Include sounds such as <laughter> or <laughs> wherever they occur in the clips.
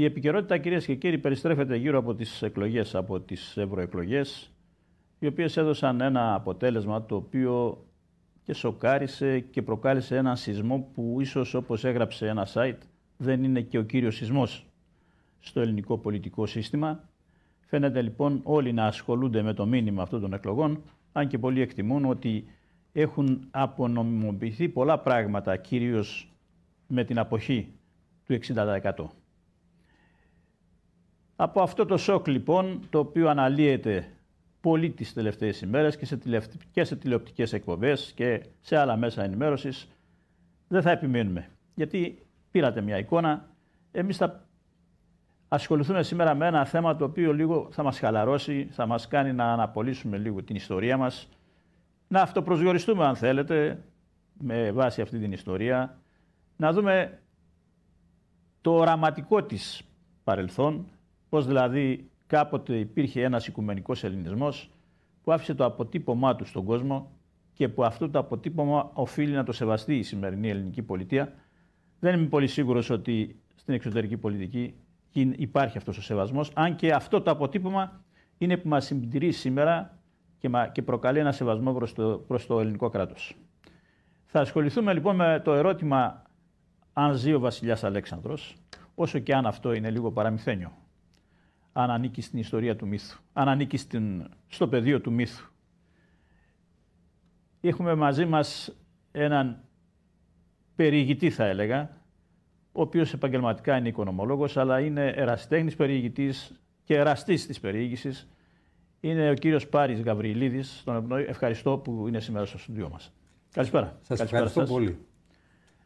Η επικαιρότητα, κυρίες και κύριοι, περιστρέφεται γύρω από τις εκλογές από τις ευρωεκλογές, οι οποίες έδωσαν ένα αποτέλεσμα το οποίο και σοκάρισε και προκάλεσε έναν σεισμό που ίσως όπως έγραψε ένα site δεν είναι και ο κύριος σεισμός στο ελληνικό πολιτικό σύστημα. Φαίνεται λοιπόν όλοι να ασχολούνται με το μήνυμα αυτών των εκλογών, αν και πολλοί εκτιμούν ότι έχουν απονομιμοποιηθεί πολλά πράγματα, κυρίως με την αποχή του 60%. Από αυτό το σοκ λοιπόν, το οποίο αναλύεται πολύ τις τελευταίες ημέρες και σε, τηλεοπτικές, και σε τηλεοπτικές εκπομπές και σε άλλα μέσα ενημέρωσης, δεν θα επιμείνουμε. Γιατί πήρατε μια εικόνα, εμείς θα ασχοληθούμε σήμερα με ένα θέμα το οποίο λίγο θα μας χαλαρώσει, θα μας κάνει να αναπολύσουμε λίγο την ιστορία μας, να αυτοπροσδιοριστούμε αν θέλετε με βάση αυτή την ιστορία, να δούμε το οραματικό της παρελθόν, Πώς δηλαδή κάποτε υπήρχε ένας οικουμενικός ελληνισμός που άφησε το αποτύπωμά του στον κόσμο και που αυτό το αποτύπωμα οφείλει να το σεβαστεί η σημερινή ελληνική πολιτεία. Δεν είμαι πολύ σίγουρος ότι στην εξωτερική πολιτική υπάρχει αυτός ο σεβασμός, αν και αυτό το αποτύπωμα είναι που μας συμπτυρεί σήμερα και προκαλεί ένα σεβασμό προς το, προς το ελληνικό κράτος. Θα ασχοληθούμε λοιπόν με το ερώτημα αν ζει ο βασιλιάς Αλέξανδρος, όσο και αν αυτό είναι λίγο παραμυθένιο αν ανήκει στην ιστορία του μύθου, αν ανήκει στην, στο πεδίο του μύθου. Έχουμε μαζί μας έναν περιηγητή θα έλεγα, ο οποίος επαγγελματικά είναι οικονομολόγος, αλλά είναι ερασιτέχνης περιηγητής και εραστής της περιήγησης. Είναι ο κύριος Πάρης Γαβριλίδης, τον ευχαριστώ που είναι σήμερα στο στούντιό μας. Καλησπέρα. Σας ευχαριστώ πολύ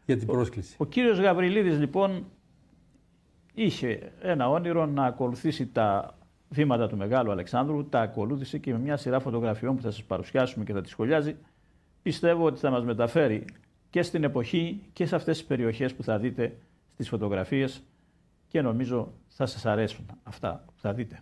για την πρόσκληση. Ο, ο κύριος Γαβριλίδης λοιπόν είχε ένα όνειρο να ακολουθήσει τα βήματα του Μεγάλου Αλεξάνδρου, τα ακολούθησε και με μια σειρά φωτογραφιών που θα σας παρουσιάσουμε και θα τις σχολιάζει, πιστεύω ότι θα μας μεταφέρει και στην εποχή και σε αυτές τις περιοχές που θα δείτε στις φωτογραφίες και νομίζω θα σας αρέσουν αυτά που θα δείτε.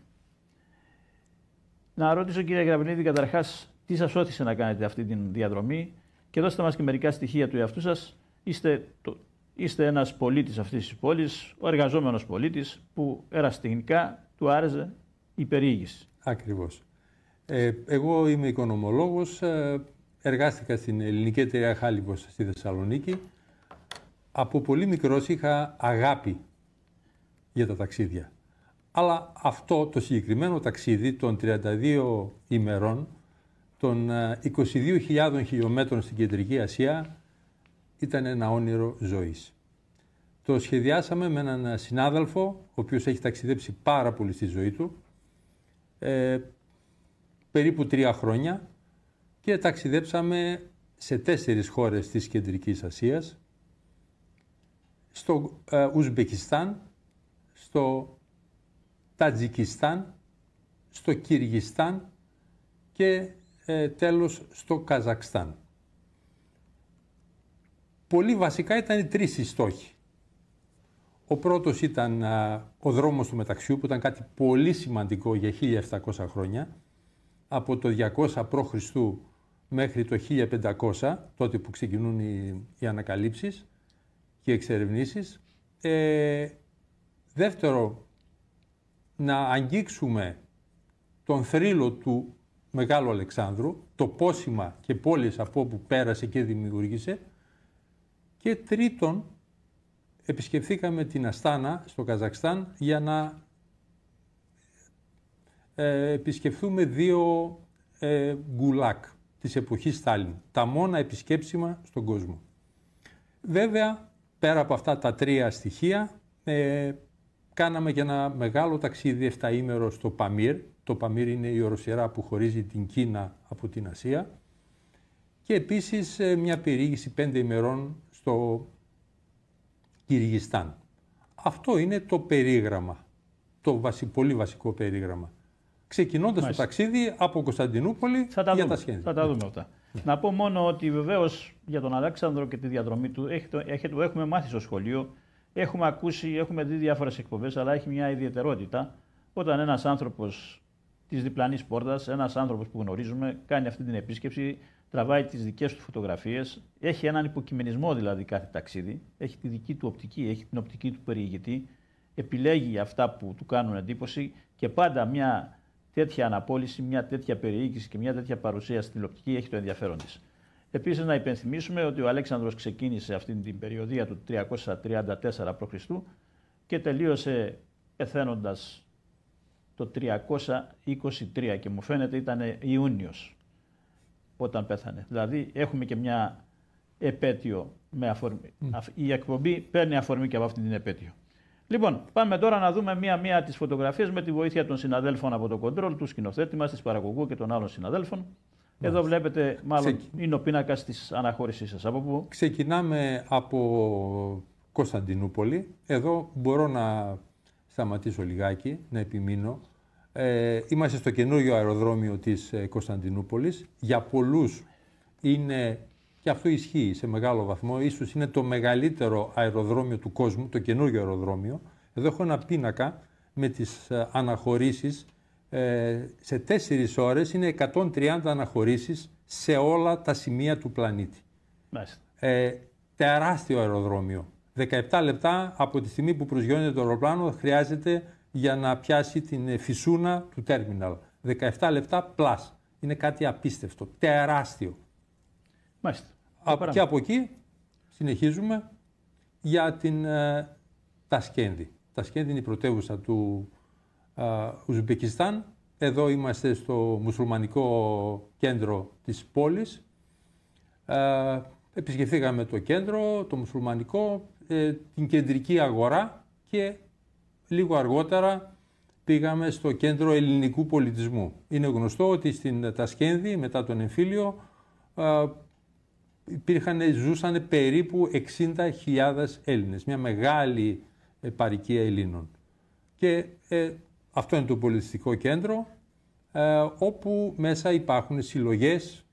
Να ρωτήσω κύριε Γραβινίδη καταρχάς τι σας όθησε να κάνετε αυτή την διαδρομή και δώστε μας και μερικά στοιχεία του εαυτού σας. Είστε το, Είστε ένας πολίτης αυτής της πόλης, ο εργαζόμενος πολίτης που εραστηνικά του άρεσε η περιήγηση. Ακριβώς. Ε, εγώ είμαι οικονομολόγος, ε, εργάστηκα στην ελληνική εταιρεία Χάλιβος στη Θεσσαλονίκη. Από πολύ μικρός είχα αγάπη για τα ταξίδια. Αλλά αυτό το συγκεκριμένο ταξίδι των 32 ημερών, των 22.000 ε, χιλιόμετρων στην Κεντρική Ασία, ήταν ένα όνειρο ζωής. Το σχεδιάσαμε με έναν συνάδελφο, ο οποίος έχει ταξιδέψει πάρα πολύ στη ζωή του, ε, περίπου τρία χρόνια και ταξιδέψαμε σε τέσσερις χώρες της Κεντρικής Ασίας, στο ε, Ουσμπεκιστάν, στο Τατζικιστάν, στο Κυργιστάν και ε, τέλος στο Καζακστάν πολύ βασικά ήταν οι τρεις οι στόχοι. Ο πρώτος ήταν ο δρόμος του μεταξιού που ήταν κάτι πολύ σημαντικό για 1700 χρόνια από το 200 π.Χ. μέχρι το 1500, τότε που ξεκινούν οι, οι ανακαλύψεις και οι εξερευνήσεις. Ε, δεύτερο, να αγγίξουμε τον θρύλο του Μεγάλου Αλεξάνδρου, το πόσημα και πόλεις από όπου πέρασε και δημιούργησε, και τρίτον, επισκεφθήκαμε την Αστάνα στο Καζακστάν για να ε, επισκεφθούμε δύο ε, γκουλάκ της εποχής Στάλιν. Τα μόνα επισκέψιμα στον κόσμο. Βέβαια, πέρα από αυτά τα τρία στοιχεία, ε, κάναμε και ένα μεγάλο ταξίδι 7 στο Παμύρ. Το Παμύρ είναι η οροσειρά που χωρίζει την Κίνα από την Ασία. Και επίσης ε, μια περιήγηση 5 ημερών στο Κυργιστάν. Αυτό είναι το περίγραμμα, το βασι, πολύ βασικό περίγραμμα. Ξεκινώντας το ταξίδι από Κωνσταντινούπολη θα για δούμε, τα σχέδια. Θα τα δούμε αυτά. Ναι. Να πω μόνο ότι βεβαίως για τον Αλέξανδρο και τη διαδρομή του έχετε, έχουμε μάθει στο σχολείο, έχουμε ακούσει, έχουμε δει διάφορες εκπομπές, αλλά έχει μια ιδιαιτερότητα. Όταν ένας άνθρωπος της διπλανής πόρτας, ένας άνθρωπος που γνωρίζουμε, κάνει αυτή την επίσκεψη, τραβάει τις δικές του φωτογραφίες. Έχει έναν υποκειμενισμό δηλαδή κάθε ταξίδι. Έχει τη δική του οπτική, έχει την οπτική του περιηγητή. Επιλέγει αυτά που του κάνουν εντύπωση και πάντα μια τέτοια αναπόληση, μια τέτοια περιήγηση και μια τέτοια παρουσία στην τηλεοπτική έχει το ενδιαφέρον της. Επίσης, να υπενθυμίσουμε ότι ο Αλέξανδρος ξεκίνησε αυτή την περιοδία του 334 π.Χ. και τελείωσε πεθαίνοντας το 323 και μου φαίνεται ήταν Ιούνιος όταν πέθανε. Δηλαδή έχουμε και μια επέτειο με αφορμή. Η εκπομπή παίρνει αφορμή και από αυτή την επέτειο. Λοιπόν, πάμε τώρα να δούμε μία-μία τις φωτογραφίες με τη βοήθεια των συναδέλφων από το κοντρόλ, του σκηνοθέτη μας, της παραγωγού και των άλλων συναδέλφων. Εδώ βλέπετε, μάλλον είναι ο πίνακας της αναχώρησής σας. Από πού? Ξεκινάμε από Κωνσταντινούπολη. Εδώ μπορώ να σταματήσω λιγάκι, να επιμείνω ε, είμαστε στο καινούριο αεροδρόμιο της ε, Κωνσταντινούπολης. Για πολλούς είναι, και αυτό ισχύει σε μεγάλο βαθμό, ίσως είναι το μεγαλύτερο αεροδρόμιο του κόσμου, το καινούριο αεροδρόμιο. Εδώ έχω ένα πίνακα με τις ε, αναχωρήσεις. σε τέσσερις ώρες είναι 130 αναχωρήσεις σε όλα τα σημεία του πλανήτη. Ε, τεράστιο αεροδρόμιο. 17 λεπτά από τη στιγμή που προσγειώνεται το αεροπλάνο χρειάζεται για να πιάσει την φυσούνα του τέρμιναλ. 17 λεπτά πλάς. Είναι κάτι απίστευτο, τεράστιο. Μάλιστα. και από εκεί συνεχίζουμε για την ε, Τασκένδη. Τασκένδη είναι η πρωτεύουσα του ε, Εδώ είμαστε στο μουσουλμανικό κέντρο της πόλης. Ε, επισκεφθήκαμε το κέντρο, το μουσουλμανικό, ε, την κεντρική αγορά και Λίγο αργότερα πήγαμε στο κέντρο ελληνικού πολιτισμού. Είναι γνωστό ότι στην Τασκένδη μετά τον εμφύλιο υπήρχαν, ζούσαν περίπου 60.000 Έλληνες, μια μεγάλη ε, παροικία Ελλήνων. Και ε, αυτό είναι το πολιτιστικό κέντρο, ε, όπου μέσα υπάρχουν συλλογές,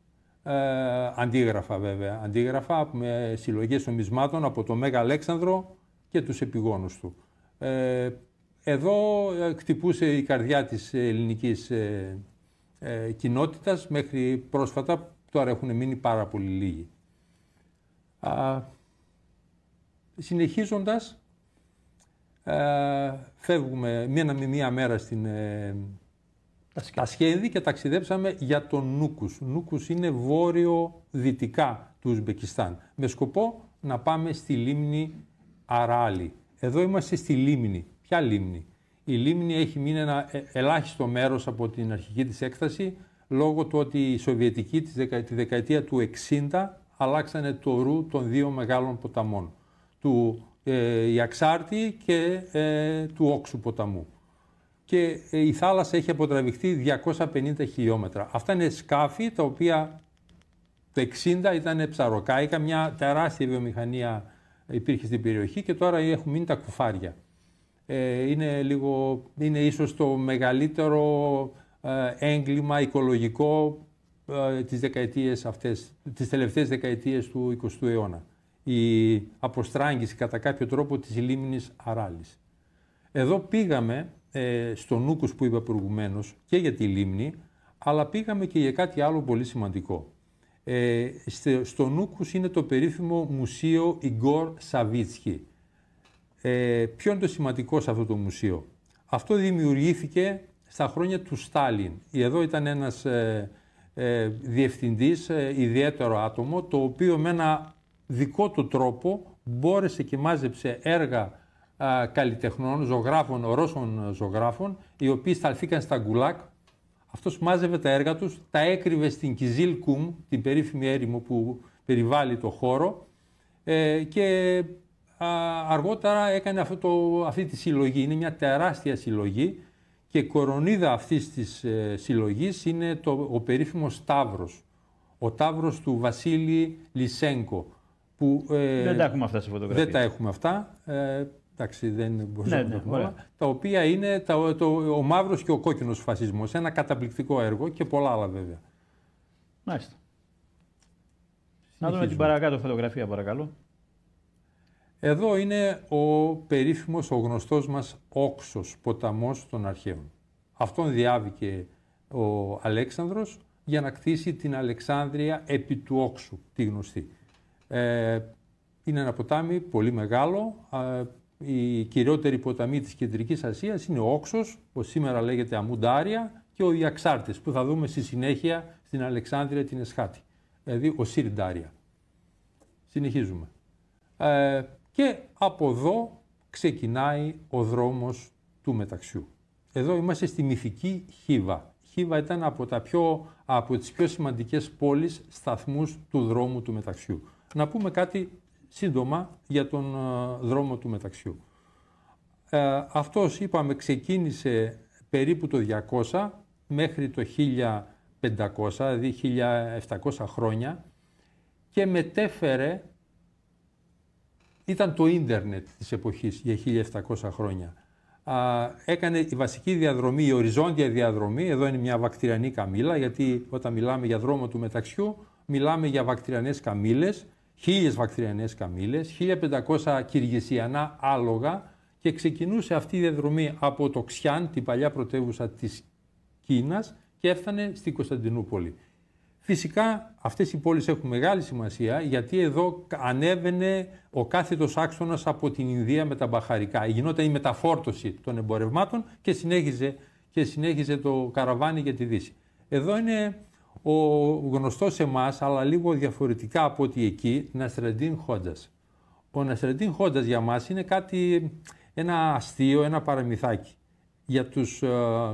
αντίγραφα βέβαια, αντίγραφα με συλλογές νομισμάτων από τον Μέγα Αλέξανδρο και τους επιγόνους του. Εδώ ε, χτυπούσε η καρδιά της ελληνικής ε, ε, κοινότητας μέχρι πρόσφατα, τώρα έχουν μείνει πάρα πολύ λίγοι. Α, συνεχίζοντας, ε, φεύγουμε, με μία μέρα στην Ασχέδη και ταξιδέψαμε για τον Νούκους. Νούκους είναι βόρειο-δυτικά του Ουσμπεκιστάν, με σκοπό να πάμε στη λίμνη Αράλη. Εδώ είμαστε στη λίμνη Ποια λίμνη. Η λίμνη έχει μείνει ένα ε, ελάχιστο μέρος από την αρχική της έκταση λόγω του ότι οι Σοβιετικοί της δεκαετία του 60 αλλάξανε το ρου των δύο μεγάλων ποταμών. Του ε, Ιαξάρτη και ε, του Όξου ποταμού. Και ε, η θάλασσα έχει αποτραβηχθεί 250 χιλιόμετρα. Αυτά είναι σκάφη τα οποία το 60 ήταν ψαροκάικα, μια τεράστια βιομηχανία υπήρχε στην περιοχή και τώρα έχουν μείνει τα κουφάρια. Ε, είναι, λίγο, είναι ίσως το μεγαλύτερο ε, έγκλημα οικολογικό ε, τις δεκαετίες αυτές, τις τελευταίες δεκαετίες του 20ου αιώνα. Η αποστράγγιση κατά κάποιο τρόπο της λίμνης Αράλης. Εδώ πήγαμε στο νούκος που είπα προηγουμένως και για τη λίμνη, αλλά πήγαμε και για κάτι άλλο πολύ σημαντικό. Ε, στο Νούκους είναι το περίφημο μουσείο Ιγκόρ Σαβίτσκι, ε, ποιο είναι το σημαντικό σε αυτό το μουσείο. Αυτό δημιουργήθηκε στα χρόνια του Στάλιν. Εδώ ήταν ένας ε, ε διευθυντής, ε, ιδιαίτερο άτομο, το οποίο με ένα δικό του τρόπο μπόρεσε και μάζεψε έργα καλλιτεχνών, ζωγράφων, Ρώσων ζωγράφων, οι οποίοι σταλθήκαν στα Γκουλάκ. Αυτός μάζευε τα έργα τους, τα έκρυβε στην Κιζίλ Κουμ, την περίφημη έρημο που περιβάλλει το χώρο, ε, και αργότερα έκανε αυτό αυτή τη συλλογή. Είναι μια τεράστια συλλογή και κορονίδα αυτής της ε, συλλογής είναι το, ο περίφημος Ταύρος. Ο Ταύρος του Βασίλη Λισέγκο. Που, ε, δεν τα έχουμε αυτά σε φωτογραφία. Δεν τα έχουμε αυτά. Ε, εντάξει, δεν μπορούμε ναι, να ναι, όλα, Τα οποία είναι το, ο μαύρος και ο κόκκινος φασισμός. Ένα καταπληκτικό έργο και πολλά άλλα βέβαια. Μάλιστα. Να δούμε την παρακάτω φωτογραφία παρακαλώ. Εδώ είναι ο περίφημος, ο γνωστός μας όξος ποταμός των αρχαίων. Αυτόν διάβηκε ο Αλέξανδρος για να κτίσει την Αλεξάνδρεια επί του όξου, τη γνωστή. Ε, είναι ένα ποτάμι πολύ μεγάλο. Η κυριότερη ποταμή της Κεντρικής Ασίας είναι ο Όξος, που σήμερα λέγεται Αμουντάρια και ο Ιαξάρτης που θα δούμε στη συνέχεια στην Αλεξάνδρεια την Εσχάτη, δηλαδή ο Σιριντάρια. Συνεχίζουμε. Ε, και από εδώ ξεκινάει ο δρόμος του μεταξιού. Εδώ είμαστε στη μυθική Χίβα. Χίβα ήταν από, τα πιο, από τις πιο σημαντικές πόλεις σταθμούς του δρόμου του μεταξιού. Να πούμε κάτι σύντομα για τον ε, δρόμο του μεταξιού. Ε, αυτός, είπαμε, ξεκίνησε περίπου το 200 μέχρι το 1500, δηλαδή 1700 χρόνια και μετέφερε ήταν το ίντερνετ της εποχής για 1700 χρόνια. Α, έκανε η βασική διαδρομή, η οριζόντια διαδρομή, εδώ είναι μια βακτηριανή καμήλα, γιατί όταν μιλάμε για δρόμο του μεταξιού, μιλάμε για βακτηριανές καμήλες, χίλιες βακτηριανές καμήλες, 1500 κυργισιανά άλογα και ξεκινούσε αυτή η διαδρομή από το Ξιάν, την παλιά πρωτεύουσα της Κίνας και έφτανε στην Κωνσταντινούπολη. Φυσικά αυτές οι πόλεις έχουν μεγάλη σημασία γιατί εδώ ανέβαινε ο κάθετος άξονας από την Ινδία με τα μπαχαρικά. Γινόταν η μεταφόρτωση των εμπορευμάτων και συνέχιζε, και συνέχιζε το καραβάνι για τη Δύση. Εδώ είναι ο γνωστός εμάς, αλλά λίγο διαφορετικά από ό,τι εκεί, Ναστρεντίν Χόντας. Ο Ναστρεντίν Χόντας για μας είναι κάτι, ένα αστείο, ένα παραμυθάκι. Για τους ε,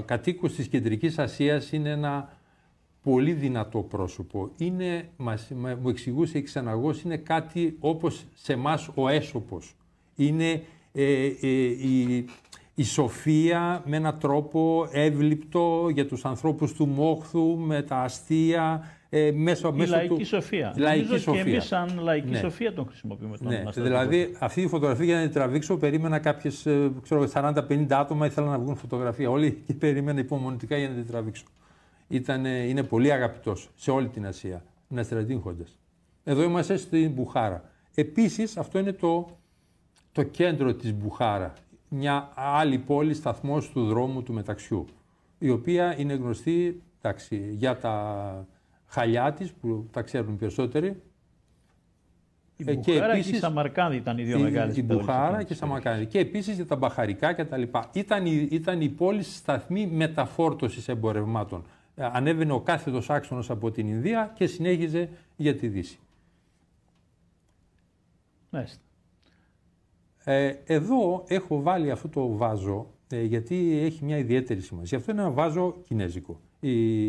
κατοίκους της Κεντρικής Ασίας είναι ένα πολύ δυνατό πρόσωπο. Είναι, μας, μου εξηγούσε η Ξαναγός, είναι κάτι όπως σε εμάς ο έσωπος. Είναι ε, ε, η, η σοφία με έναν τρόπο εύληπτο για τους ανθρώπους του Μόχθου, με τα αστεία, ε, μέσω, η μέσω λαϊκή του... σοφία. Λαϊκή σοφία. Και εμείς, σαν λαϊκή ναι. σοφία, τον χρησιμοποιούμε τον ναι. δηλαδή, αυτή η φωτογραφία για να την τραβήξω, περίμενα κάποιες ε, 40-50 άτομα ήθελαν να βγουν φωτογραφία. Όλοι και περίμενα υπομονητικά για να την τραβήξω ήταν, είναι πολύ αγαπητός σε όλη την Ασία, Ναστραντίν Χόντας. Εδώ είμαστε στην Μπουχάρα. Επίσης, αυτό είναι το, το κέντρο της Μπουχάρα, μια άλλη πόλη σταθμός του δρόμου του μεταξιού, η οποία είναι γνωστή για τα χαλιά της που τα ξέρουν περισσότεροι, η ε, Μπουχάρα και, επίσης, και η Σαμαρκάνδη ήταν οι δύο μεγάλε πόλει. Η Μπουχάρα και η Σαμαρκάνδη. Και επίσης για τα μπαχαρικά κτλ. Ήταν, η, ήταν η πόλη σταθμή μεταφόρτωσης εμπορευμάτων. Ε, ανέβαινε ο κάθετος άξονας από την Ινδία και συνέχιζε για τη Δύση. Ε, εδώ έχω βάλει αυτό το βάζο ε, γιατί έχει μια ιδιαίτερη σημασία. Αυτό είναι ένα βάζο κινέζικο. Οι,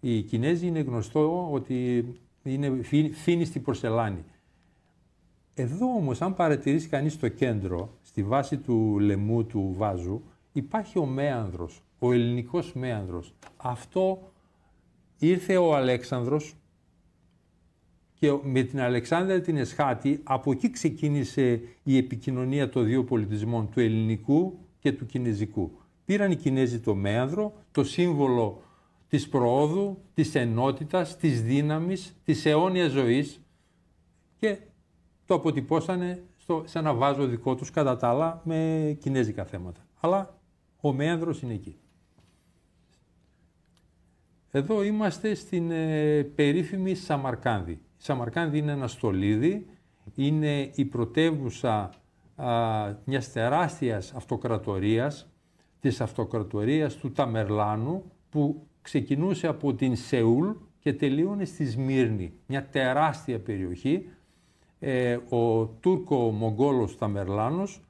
οι Κινέζοι είναι γνωστό ότι είναι στη πορσελάνη. Εδώ όμως αν παρατηρήσει κανείς το κέντρο, στη βάση του λαιμού του βάζου, υπάρχει ο μέανδρος ο ελληνικός μέανδρος. Αυτό ήρθε ο Αλέξανδρος και με την Αλεξάνδρα την Εσχάτη από εκεί ξεκίνησε η επικοινωνία των δύο πολιτισμών, του ελληνικού και του κινέζικου. Πήραν οι Κινέζοι το μέανδρο, το σύμβολο της προόδου, της ενότητας, της δύναμης, της αιώνιας ζωής και το αποτυπώσανε στο, σε ένα βάζο δικό τους κατά τα άλλα με κινέζικα θέματα. Αλλά ο μέανδρος είναι εκεί. Εδώ είμαστε στην ε, περίφημη Σαμαρκάνδη. Η Σαμαρκάνδη είναι ένα στολίδι, είναι η πρωτεύουσα α, μιας τεράστιας αυτοκρατορίας, της αυτοκρατορίας του Ταμερλάνου, που ξεκινούσε από την Σεούλ και τελείωνε στη Σμύρνη, μια τεράστια περιοχή. Ε, ο Τούρκο-Μογγόλος Ταμερλάνος,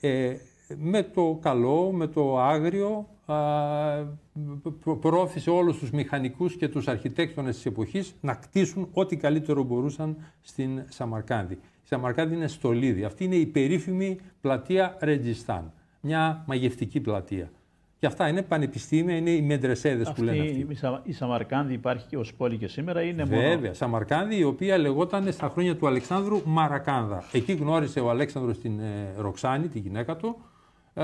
ε, με το καλό, με το άγριο, προώθησε όλους τους μηχανικούς και τους αρχιτέκτονες της εποχής να κτίσουν ό,τι καλύτερο μπορούσαν στην Σαμαρκάνδη. Η Σαμαρκάνδη είναι στολίδι. Αυτή είναι η περίφημη πλατεία Ρετζιστάν. Μια μαγευτική πλατεία. Και αυτά είναι πανεπιστήμια, είναι οι μεντρεσέδες που λένε αυτοί. Η Σαμαρκάνδη υπάρχει και ως πόλη και σήμερα είναι Βέβαια, μόνο. Βέβαια, Σαμαρκάνδη η οποία λεγόταν στα χρόνια του Αλεξάνδρου Μαρακάνδα. Εκεί γνώρισε ο Αλέξανδρος την ε, Ροξάνη, τη γυναίκα του,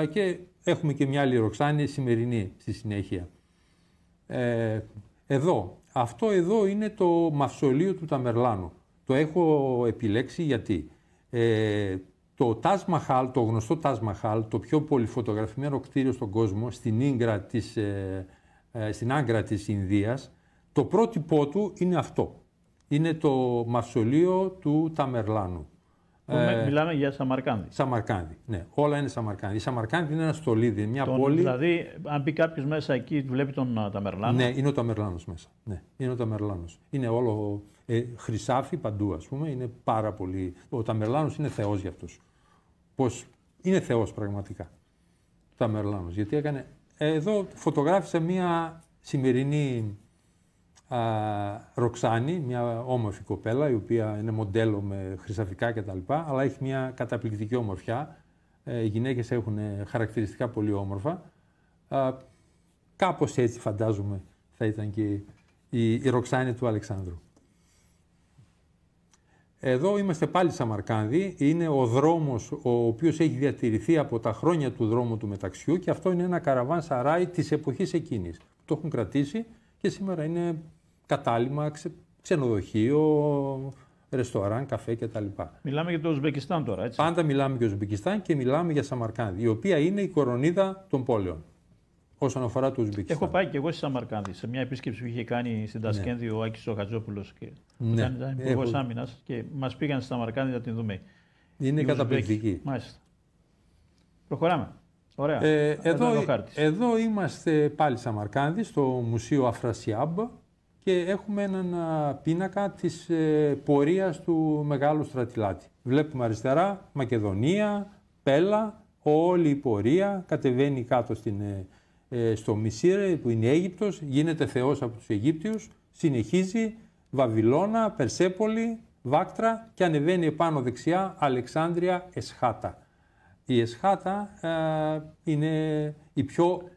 και έχουμε και μια άλλη Ροξάνη σημερινή στη συνέχεια. Ε, εδώ, αυτό εδώ είναι το μαυσολείο του Ταμερλάνου. Το έχω επιλέξει γιατί ε, το τάσμαχαλ το γνωστό Τασμαχάλ, το πιο πολυφωτογραφημένο κτίριο στον κόσμο, στην, Ίγκρα της, ε, στην Άγκρα της Ινδίας, το πρότυπό του είναι αυτό. Είναι το μαυσολείο του Ταμερλάνου. Ε, μιλάμε για Σαμαρκάνδη. Σαμαρκάνδη, ναι. Όλα είναι Σαμαρκάνδη. Η Σαμαρκάνδη είναι ένα στολίδι, μια πόλη. Δηλαδή, αν μπει κάποιος μέσα εκεί, βλέπει τον Ταμερλάνο. Ναι, είναι ο Ταμερλάνος μέσα. Ναι, είναι ο Ταμερλάνος. Είναι όλο ε, χρυσάφι παντού, ας πούμε. Είναι πάρα πολύ. Ο Ταμερλάνος είναι θεός για αυτούς. Πώς. Είναι θεός πραγματικά. Ταμερλάνος. Γιατί έκανε. Ε, εδώ φωτογράφησε μια σημερινή α, Ροξάνη, μια όμορφη κοπέλα, η οποία είναι μοντέλο με χρυσαφικά κτλ. Αλλά έχει μια καταπληκτική ομορφιά. Ε, οι γυναίκες έχουν ε, χαρακτηριστικά πολύ όμορφα. Α, κάπως έτσι φαντάζομαι θα ήταν και η, Ροξάνη του Αλεξάνδρου. Εδώ είμαστε πάλι Σαμαρκάνδη, είναι ο δρόμος ο οποίος έχει διατηρηθεί από τα χρόνια του δρόμου του μεταξιού και αυτό είναι ένα καραβάν σαράι της εποχής εκείνης. Το έχουν κρατήσει και σήμερα είναι κατάλημα, ξενοδοχείο, ρεστοράν, καφέ κτλ. Μιλάμε για το Ουσμπεκιστάν τώρα, έτσι. Πάντα μιλάμε για το Ουσμπεκιστάν και μιλάμε για Σαμαρκάνδη, η οποία είναι η κορονίδα των πόλεων. Όσον αφορά το Ουσμπεκιστάν. Έχω πάει και εγώ στη Σαμαρκάνδη σε μια επίσκεψη που είχε κάνει στην ναι. Τασκένδη ο Άκης ο Και... Ναι. Ήταν υπουργός Έχω... άμυνας και μας πήγαν στη Σαμαρκάνδη να την δούμε. Είναι καταπληκτική. Μάλιστα. Προχωράμε. Ωραία. Ε, εδώ, ε- εδώ είμαστε πάλι Σαμαρκάνδη, στο Μουσείο Αφρασιάμπ, και έχουμε έναν πίνακα της ε, πορείας του μεγάλου Στρατιλάτη. Βλέπουμε αριστερά Μακεδονία, Πέλα, όλη η πορεία κατεβαίνει κάτω στην, ε, ε, στο Μισήρε που είναι η Αίγυπτος, γίνεται θεός από τους Αιγύπτιους, συνεχίζει Βαβυλώνα, Περσέπολη, Βάκτρα και ανεβαίνει επάνω δεξιά Αλεξάνδρεια Εσχάτα. Η Εσχάτα είναι η πιο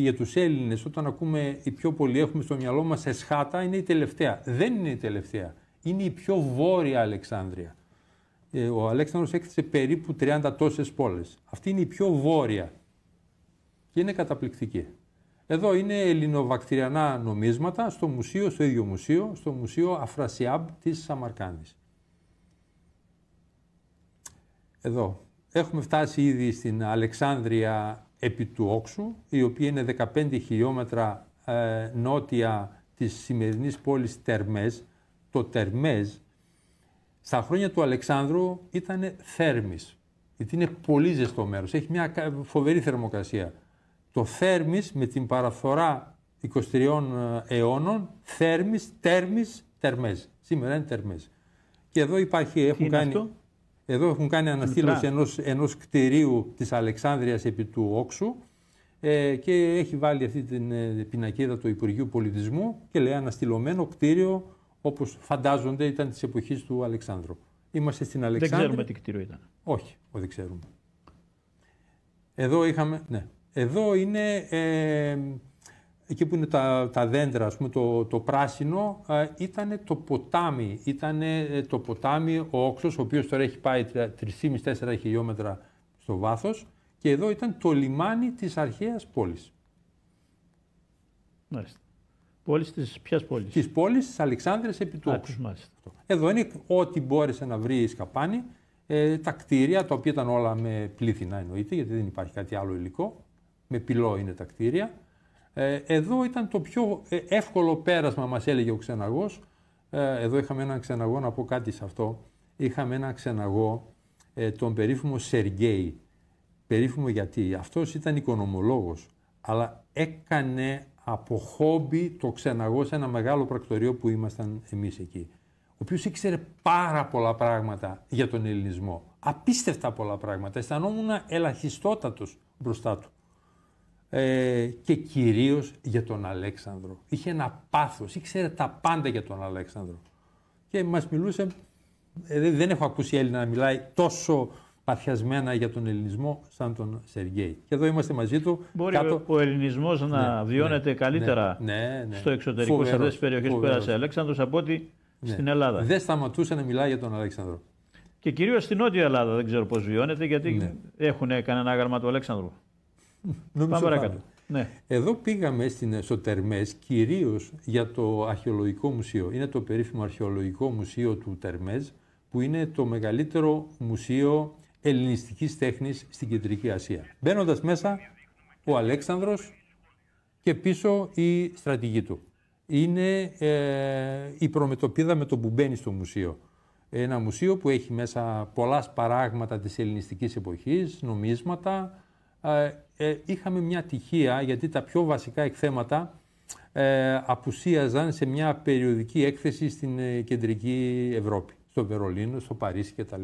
για τους Έλληνες όταν ακούμε οι πιο πολλοί έχουμε στο μυαλό μας Εσχάτα είναι η τελευταία. Δεν είναι η τελευταία. Είναι η πιο βόρεια Αλεξάνδρεια. Ε, ο Αλέξανδρος έκτισε περίπου 30 τόσες πόλεις. Αυτή είναι η πιο βόρεια και είναι καταπληκτική. Εδώ είναι ελληνοβακτηριανά νομίσματα στο μουσείο, στο ίδιο μουσείο, στο μουσείο Αφρασιάμπ της Σαμαρκάνης. Εδώ. Έχουμε φτάσει ήδη στην Αλεξάνδρεια επί του όξου, η οποία είναι 15 χιλιόμετρα ε, νότια της σημερινής πόλης Τερμές. Το Τερμές στα χρόνια του Αλεξάνδρου ήταν Θέρμης, γιατί είναι πολύ ζεστό μέρος, έχει μια φοβερή θερμοκρασία. Το Θέρμης με την παραφορά 23 ε, αιώνων, Θέρμης, Τέρμης, Τερμές. Σήμερα είναι Τερμές. Και εδώ υπάρχει, έχουν κάνει... Εδώ έχουν κάνει αναστήλωση ενός, ενός κτηρίου της Αλεξάνδρειας επί του Όξου ε, και έχει βάλει αυτή την ε, πινακίδα του Υπουργείου Πολιτισμού και λέει αναστηλωμένο κτίριο όπως φαντάζονται ήταν της εποχής του Αλεξάνδρου. Είμαστε στην Αλεξάνδρεια. Δεν ξέρουμε τι κτίριο ήταν. Όχι, δεν ξέρουμε. Εδώ είχαμε, ναι. Εδώ είναι ε, εκεί που είναι τα, τα δέντρα, ας πούμε, το, το πράσινο, ε, ήταν το ποτάμι. Ήταν ε, το ποτάμι, ο όξος, ο οποίος τώρα έχει πάει 3,5-4 χιλιόμετρα στο βάθος και εδώ ήταν το λιμάνι της αρχαίας πόλης. Μάλιστα. Πόλης της ποιας πόλης. Της πόλης της Αλεξάνδρειας επί του όξου. Εδώ είναι ό,τι μπόρεσε να βρει η Σκαπάνη. Ε, τα κτίρια, τα οποία ήταν όλα με πλήθινα, εννοείται, γιατί δεν υπάρχει κάτι άλλο υλικό. Με πυλό είναι τα κτίρια ε, εδώ ήταν το πιο ε, εύκολο πέρασμα, μας έλεγε ο ξεναγός. Ε, εδώ είχαμε έναν ξεναγό, να πω κάτι σε αυτό. Είχαμε έναν ξεναγό, τον περίφημο Σεργέη. Περίφημο γιατί. Αυτός ήταν οικονομολόγος, αλλά έκανε από χόμπι το ξεναγό σε ένα μεγάλο πρακτορείο που ήμασταν εμείς εκεί. Ο οποίος ήξερε πάρα πολλά πράγματα για τον ελληνισμό. Απίστευτα πολλά πράγματα. Αισθανόμουν ελαχιστότατος μπροστά του ε, και κυρίως για τον Αλέξανδρο. Είχε ένα πάθος, ήξερε τα πάντα για τον Αλέξανδρο. Και μας μιλούσε, ε, δεν έχω ακούσει Έλληνα να μιλάει τόσο παθιασμένα για τον ελληνισμό σαν τον Σεργέη. Και εδώ είμαστε μαζί του. Μπορεί κάτω... ο ελληνισμός να ναι, ναι, βιώνεται ναι, καλύτερα ναι, ναι, ναι. στο εξωτερικό, σε αυτέ περιοχές περιοχές που πέρασε ο Αλέξανδρος από ότι στην Ελλάδα. Δεν σταματούσε να μιλάει για τον Αλέξανδρο. Και κυρίως στην Νότια Ελλάδα δεν ξέρω πώς βιώνεται, γιατί έχουν κανένα άγαλμα του Αλέξανδρου. Πάμε Ναι. Εδώ πήγαμε στην Εσωτερμές κυρίως για το Αρχαιολογικό Μουσείο. Είναι το περίφημο Αρχαιολογικό Μουσείο του Τερμές που είναι το μεγαλύτερο μουσείο ελληνιστικής τέχνης στην Κεντρική Ασία. Μπαίνοντας μέσα ο Αλέξανδρος και πίσω η στρατηγή του. Είναι ε, η προμετωπίδα με το που μπαίνει στο μουσείο. Ένα μουσείο που έχει μέσα πολλά σπαράγματα της ελληνιστικής εποχής, νομίσματα, ε, είχαμε μια τυχεία γιατί τα πιο βασικά εκθέματα ε, απουσίαζαν σε μια περιοδική έκθεση στην ε, κεντρική Ευρώπη, στο Βερολίνο, στο Παρίσι κτλ.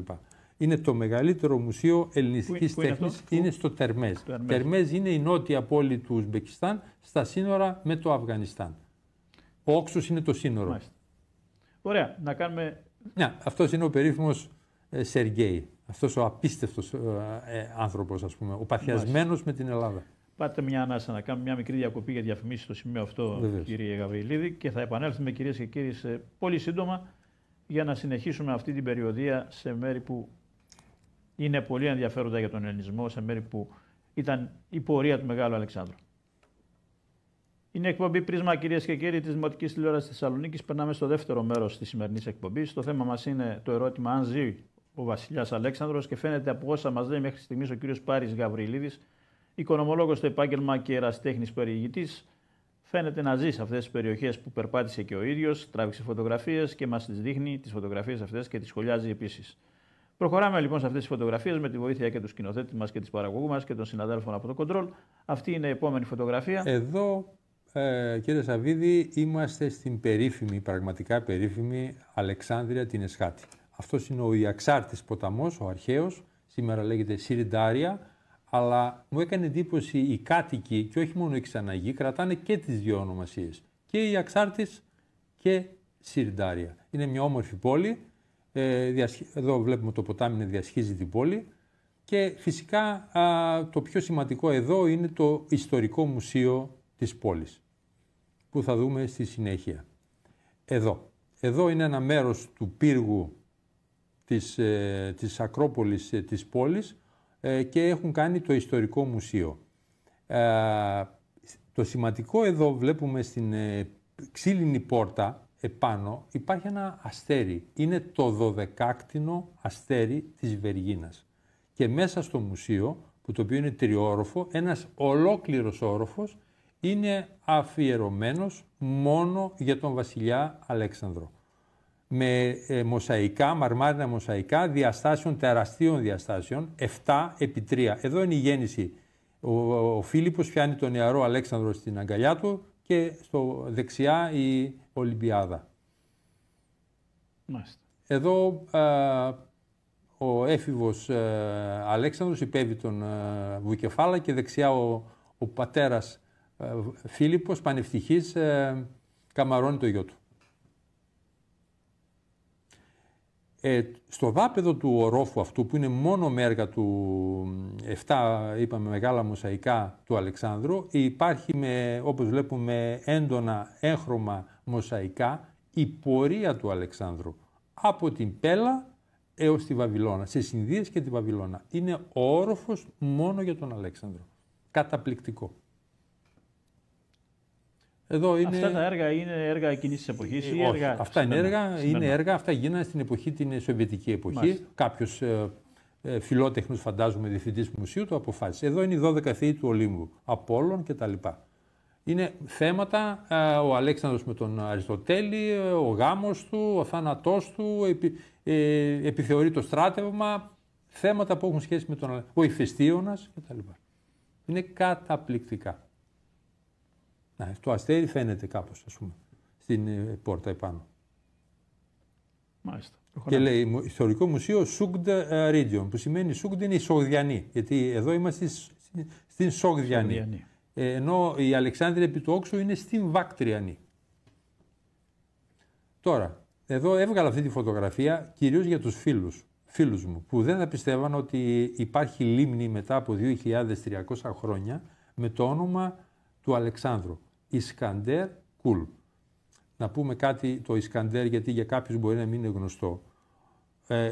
Είναι το μεγαλύτερο μουσείο ελληνιστικής τέχνη, τέχνης, είναι, στο Τερμέζ. Τερμέζ. είναι η νότια πόλη του Ουσμπεκιστάν στα σύνορα με το Αφγανιστάν. Ο όξος είναι το σύνορο. Μάλιστα. Ωραία, να κάνουμε... Ναι, είναι ο περίφημος ε, Σεργέη. Αυτός ο απίστευτος ε, ε, άνθρωπος, πούμε, ο παθιασμένο με την Ελλάδα. Πάτε μια ανάσα να κάνουμε μια μικρή διακοπή για διαφημίσεις στο σημείο αυτό, Βεβαίως. κύριε Γαβριλίδη, και θα επανέλθουμε κυρίες και κύριοι σε πολύ σύντομα για να συνεχίσουμε αυτή την περιοδία σε μέρη που είναι πολύ ενδιαφέροντα για τον ελληνισμό, σε μέρη που ήταν η πορεία του Μεγάλου Αλεξάνδρου. Είναι εκπομπή Πρίσμα, κυρίες και κύριοι, της Δημοτικής Τηλεόρασης Θεσσαλονίκης. Περνάμε στο δεύτερο μέρος της σημερινής εκπομπής. Το θέμα μας είναι το ερώτημα αν ζει ο βασιλιάς Αλέξανδρος και φαίνεται από όσα μας λέει μέχρι στιγμής ο κύριος Πάρης Γαβριλίδης, οικονομολόγος στο επάγγελμα και ερασιτέχνης περιηγητής, φαίνεται να ζει σε αυτές τις περιοχές που περπάτησε και ο ίδιος, τράβηξε φωτογραφίες και μας τις δείχνει τις φωτογραφίες αυτές και τις σχολιάζει επίσης. Προχωράμε λοιπόν σε αυτές τις φωτογραφίες με τη βοήθεια και τους σκηνοθέτη μας και της παραγωγούς μας και των συναδέλφων από το κοντρόλ. Αυτή είναι η επόμενη φωτογραφία. Εδώ, ε, κύριε Σαββίδη, είμαστε στην περίφημη, πραγματικά περίφημη Αλεξάνδρεια Εσχάτη. Αυτός είναι ο Ιαξάρτης ποταμός, ο αρχαίος, σήμερα λέγεται Σιριντάρια, αλλά μου έκανε εντύπωση οι κάτοικοι και όχι μόνο οι ξαναγοί κρατάνε και τις δύο ονομασίες. Και η και Σιριντάρια. Είναι μια όμορφη πόλη, ε, εδώ βλέπουμε το ποτάμι να διασχίζει την πόλη και φυσικά το πιο σημαντικό εδώ είναι το ιστορικό μουσείο της πόλης που θα δούμε στη συνέχεια. Εδώ. Εδώ είναι ένα μέρος του πύργου της, ε, της Ακρόπολης ε, της πόλης ε, και έχουν κάνει το ιστορικό μουσείο. Ε, το σημαντικό εδώ βλέπουμε στην ξύλινη πόρτα επάνω υπάρχει ένα αστέρι. Είναι το δωδεκάκτινο αστέρι της Βεργίνας. Και μέσα στο μουσείο, που το οποίο είναι τριόροφο, ένας ολόκληρος όροφος είναι αφιερωμένος μόνο για τον βασιλιά Αλέξανδρο με ε, μοσαϊκά, μαρμάρινα μοσαϊκά διαστάσεων, τεραστίων διαστάσεων, 7 επί 3. Εδώ είναι η γέννηση. Ο, ο Φίλιππος πιάνει τον νεαρό Αλέξανδρο στην αγκαλιά του και στο δεξιά η Ολυμπιάδα. Εδώ ε, ο έφηβος α, ε, Αλέξανδρος υπέβη τον α, Βουκεφάλα και δεξιά ο, ο πατέρας Φίλιππος, πανευτυχής, καμαρώνει το γιο του. Ε, στο δάπεδο του ορόφου αυτού που είναι μόνο με του 7 είπαμε μεγάλα μοσαϊκά του Αλεξάνδρου υπάρχει με, όπως βλέπουμε έντονα έγχρωμα μοσαϊκά η πορεία του Αλεξάνδρου από την Πέλα έως τη Βαβυλώνα, σε συνδύες και τη Βαβυλώνα. Είναι ο όροφος μόνο για τον Αλέξανδρο. Καταπληκτικό. Εδώ είναι... Αυτά τα έργα είναι έργα εκείνη τη εποχής ή έργα. Αυτά είναι έργα, είναι έργα, αυτά γίνανε στην εποχή την Σοβιετική εποχή. Κάποιος ε, ε φιλότεχνος, φαντάζομαι, διευθυντής μουσείου το αποφάσισε. Εδώ είναι οι 12 θεοί του Ολύμπου, Απόλλων κτλ. Είναι θέματα ε, ο Αλέξανδρος με τον Αριστοτέλη, ε, ο γάμος του, ο θάνατός του, επι, επιθεωρεί το στράτευμα, θέματα που έχουν σχέση με τον Αλέξανδρο. ο ηφαιστίωνας κτλ. Είναι καταπληκτικά. Ναι, το αστέρι φαίνεται κάπως, ας πούμε, στην ε, πόρτα επάνω. Μάλιστα. Και λέει ιστορικό μουσείο Σούγκντ ε, Ρίντιον, που σημαίνει Σούγκντ είναι η Σογδιανή, γιατί εδώ είμαστε στην Σογδιανή. Ε, ενώ η Αλεξάνδρεια επί του Όξου είναι στην Βάκτριανή. Τώρα, εδώ έβγαλα αυτή τη φωτογραφία κυρίως για τους φίλους, φίλους μου, που δεν θα πιστεύαν ότι υπάρχει λίμνη μετά από 2.300 χρόνια με το όνομα του Αλεξάνδρου. Ισκαντέρ Κουλ. Να πούμε κάτι το Ισκαντέρ γιατί για κάποιους μπορεί να μην είναι γνωστό. Ε,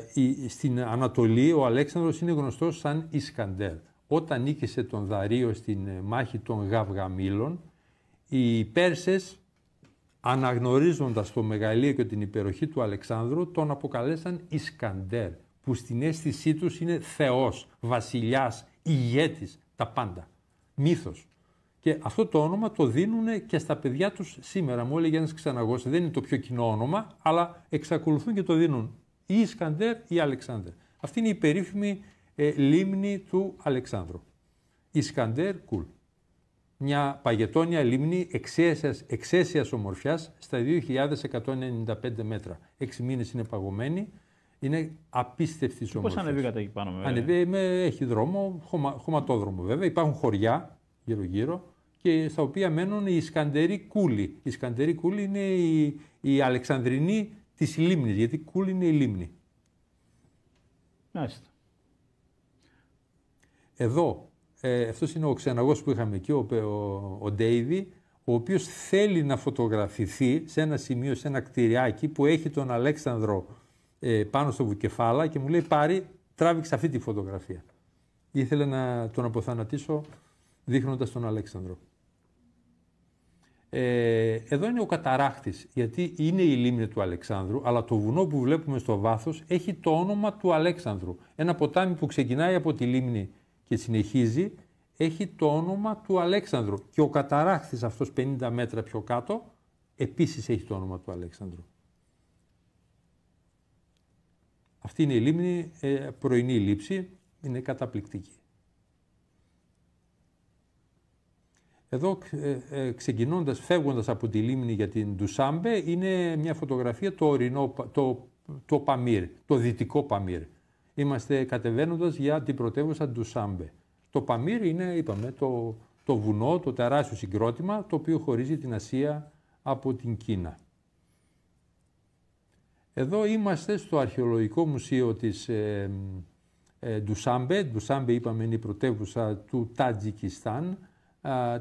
στην Ανατολή ο Αλέξανδρος είναι γνωστός σαν Ισκαντέρ. Όταν νίκησε τον Δαρείο στην ε, μάχη των Γαυγαμήλων, οι Πέρσες αναγνωρίζοντας το μεγαλείο και την υπεροχή του Αλεξάνδρου, τον αποκαλέσαν Ισκαντέρ, που στην αίσθησή τους είναι θεός, βασιλιάς, ηγέτης, τα πάντα. Μύθος. Και αυτό το όνομα το δίνουν και στα παιδιά τους σήμερα. Μου έλεγε ένας ξαναγό, δεν είναι το πιο κοινό όνομα, αλλά εξακολουθούν και το δίνουν ή Ισκαντέρ ή Αλεξάνδρ. Αυτή είναι η περίφημη ε, λίμνη του Αλεξάνδρου. Ισκαντέρ Κουλ. Μια παγετόνια λίμνη εξαίσιας, εξαίσιας ομορφιάς στα 2.195 μέτρα. Έξι μήνες είναι παγωμένη, είναι απίστευτη ομορφιά. Πώ ανεβήκατε εκεί πάνω, βέβαια. Ανεβή, με, έχει δρόμο, χωμα, χωματόδρομο βέβαια. Υπάρχουν χωριά γύρω-γύρω και στα οποία μένουν οι Ισκαντεροί Κούλοι. Οι Ισκαντεροί Κούλοι είναι οι, οι Αλεξανδρινοί της λίμνης, γιατί Κούλοι είναι η λίμνη. Μάλιστα. Εδώ, ε, είναι ο ξεναγός που είχαμε εκεί, ο, ο, ο οποίο ο οποίος θέλει να φωτογραφηθεί σε ένα σημείο, σε ένα κτηριάκι που έχει τον Αλέξανδρο ε, πάνω στο βουκεφάλα και μου λέει πάρει, τράβηξε αυτή τη φωτογραφία. Ήθελε να τον αποθανατήσω δείχνοντας τον Αλέξανδρο. Ε, εδώ είναι ο καταράχτης, γιατί είναι η λίμνη του Αλεξάνδρου, αλλά το βουνό που βλέπουμε στο βάθος έχει το όνομα του Αλέξανδρου. Ένα ποτάμι που ξεκινάει από τη λίμνη και συνεχίζει, έχει το όνομα του Αλέξανδρου. Και ο καταράχτης αυτός 50 μέτρα πιο κάτω, επίσης έχει το όνομα του Αλέξανδρου. Αυτή είναι η λίμνη, ε, πρωινή λήψη, είναι καταπληκτική. Εδώ ε, ε, ξεκινώντας, φεύγοντας από τη λίμνη για την Ντουσάμπε, είναι μια φωτογραφία το, ορεινό, το, το Παμύρ, το δυτικό Παμύρ. Είμαστε κατεβαίνοντας για την πρωτεύουσα Ντουσάμπε. Το Παμύρ είναι, είπαμε, το, το βουνό, το τεράστιο συγκρότημα, το οποίο χωρίζει την Ασία από την Κίνα. Εδώ είμαστε στο Αρχαιολογικό Μουσείο της ε, ε Ντουσάμπε. Ντουσάμπε, είπαμε, είναι η πρωτεύουσα του Τατζικιστάν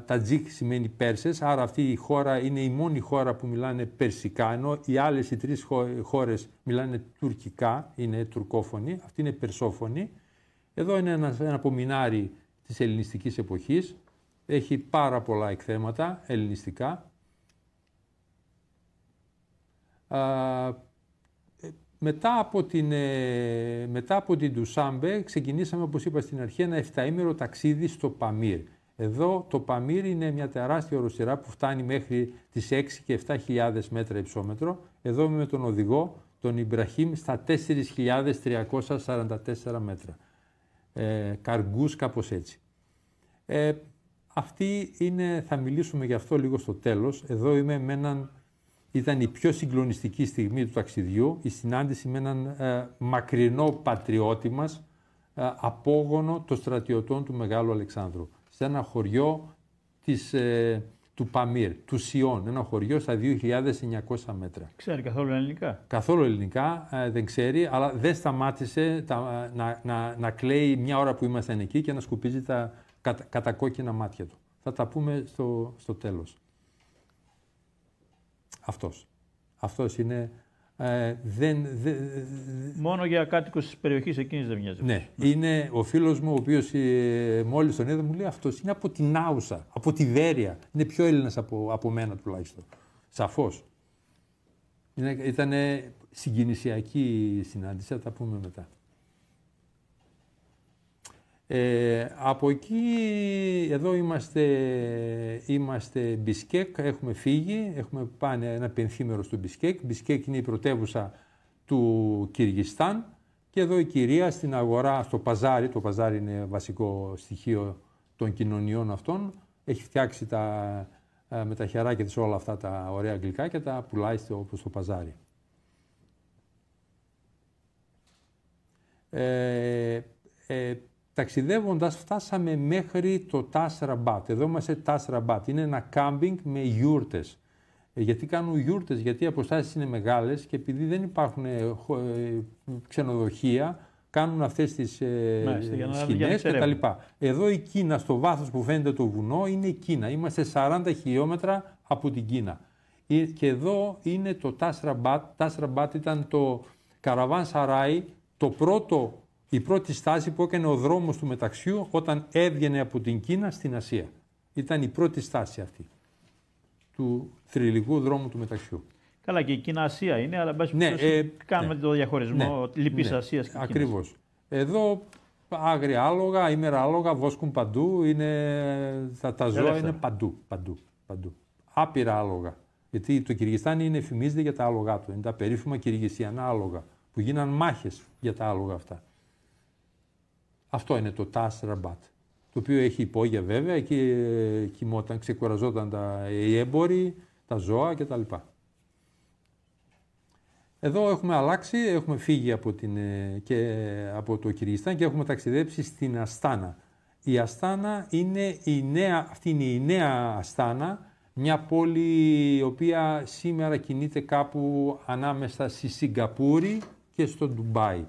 Τατζίκ σημαίνει Πέρσες, άρα αυτή η χώρα είναι η μόνη χώρα που μιλάνε Περσικά, ενώ οι άλλες οι τρεις χώρες μιλάνε τουρκικά, είναι τουρκόφωνοι, αυτή είναι περσόφωνη. Εδώ είναι ένας, ένα απομεινάρι της ελληνιστικής εποχής, έχει πάρα πολλά εκθέματα ελληνιστικά. μετά, από την, ε, μετά από την Τουσάμπε ξεκινήσαμε, όπως είπα στην αρχή, ένα 7 ταξίδι στο Παμύρ. Εδώ το Παμύρι είναι μια τεράστια οροσυρά που φτάνει μέχρι τις 6 και 7.000 μέτρα υψόμετρο. Εδώ είμαι με τον οδηγό, τον Ιμπραχήμ, στα 4.344 μέτρα. Ε, καργκούς κάπως έτσι. Ε, αυτή είναι, θα μιλήσουμε γι' αυτό λίγο στο τέλος. Εδώ είμαι με έναν, ήταν η πιο συγκλονιστική στιγμή του ταξιδιού, η συνάντηση με έναν ε, μακρινό πατριώτη μας, ε, απόγονο των στρατιωτών του Μεγάλου Αλεξάνδρου σε ένα χωριό της, ε, του Παμύρ, του Σιών, ένα χωριό στα 2.900 μέτρα. Ξέρει καθόλου ελληνικά. Καθόλου ελληνικά ε, δεν ξέρει, αλλά δεν σταμάτησε τα, να, να, να κλαίει μια ώρα που ήμασταν εκεί και να σκουπίζει τα κατα, κατακόκκινα μάτια του. Θα τα πούμε στο, στο τέλος. Αυτός. Αυτός είναι ε, δεν, Μόνο για κάτοικο της περιοχής εκείνης δεν μοιάζει. Ναι. Είναι ο φίλος μου, ο οποίος ε, μόλις τον είδα, μου λέει αυτός είναι από την Άουσα, από τη Βέρεια. Είναι πιο Έλληνας από, από μένα τουλάχιστον. Σαφώς. Ήταν συγκινησιακή συνάντηση, θα τα πούμε μετά. Ε, από εκεί, εδώ είμαστε, είμαστε Μπισκέκ, έχουμε φύγει, έχουμε πάνε ένα πενθήμερο στο Μπισκέκ. Μπισκέκ είναι η πρωτεύουσα του Κυργιστάν και εδώ η κυρία στην αγορά, στο παζάρι, το παζάρι είναι βασικό στοιχείο των κοινωνιών αυτών, έχει φτιάξει τα, ε, με τα χεράκια της όλα αυτά τα ωραία αγγλικά και τα πουλάει στο, όπως το παζάρι. Ε, ε, Ταξιδεύοντας φτάσαμε μέχρι το Τάσραμπάτ. Εδώ είμαστε Τάσραμπάτ. Είναι ένα κάμπινγκ με γιούρτες. Ε, γιατί κάνουν γιούρτες, γιατί οι αποστάσεις είναι μεγάλες και επειδή δεν υπάρχουν ε, ε, ξενοδοχεία, κάνουν αυτές τις Μάλιστα, κτλ Εδώ η Κίνα, στο βάθος που φαίνεται το βουνό, είναι η Κίνα. Είμαστε 40 χιλιόμετρα από την Κίνα. Και εδώ είναι το Τάσραμπάτ. Τάσραμπάτ ήταν το καραβάν σαράι, το πρώτο η πρώτη στάση που έκανε ο δρόμος του μεταξιού όταν έβγαινε από την Κίνα στην Ασία. Ήταν η πρώτη στάση αυτή του θρηλυκού δρόμου του μεταξιού. Καλά και η Κίνα-Ασία είναι, αλλά μπας ναι, ε, κάνουμε ναι, το διαχωρισμό ναι, λυπής ναι, Ασίας και Ακριβώς. Κίνας. Εδώ άγρια άλογα, ημέρα άλογα, βόσκουν παντού, είναι, τα, τα ζώα είναι παντού, παντού, παντού. Άπειρα άλογα. Γιατί το Κυργιστάν είναι φημίζεται για τα άλογά του. Είναι τα περίφημα κυργισιανά άλογα που γίναν μάχες για τα άλογα αυτά. Αυτό είναι το Τας Ραμπάτ. Το οποίο έχει υπόγεια βέβαια, και κοιμόταν, ξεκουραζόταν τα, οι έμποροι, τα ζώα κτλ. Εδώ έχουμε αλλάξει, έχουμε φύγει από, την, ε, και ε, από το Κυριστάν και έχουμε ταξιδέψει στην Αστάνα. Η Αστάνα είναι η νέα, αυτή είναι η νέα Αστάνα, μια πόλη η οποία σήμερα κινείται κάπου ανάμεσα στη Σιγκαπούρη και στο Ντουμπάι.